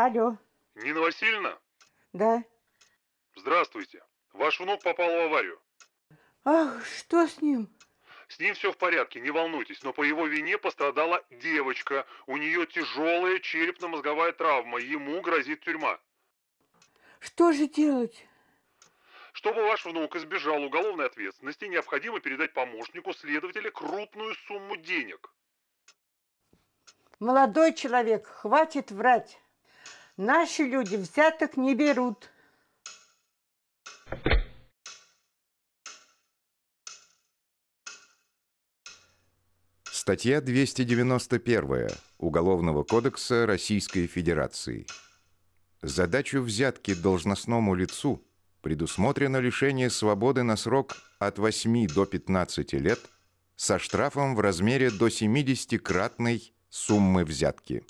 Алло. Нина Васильевна? Да. Здравствуйте. Ваш внук попал в аварию. Ах, что с ним? С ним все в порядке, не волнуйтесь, но по его вине пострадала девочка. У нее тяжелая черепно-мозговая травма, ему грозит тюрьма. Что же делать? Чтобы ваш внук избежал уголовной ответственности, необходимо передать помощнику следователя крупную сумму денег. Молодой человек, хватит врать. Наши люди взяток не берут. Статья 291 Уголовного кодекса Российской Федерации. Задачу взятки должностному лицу предусмотрено лишение свободы на срок от 8 до 15 лет со штрафом в размере до 70-кратной суммы взятки.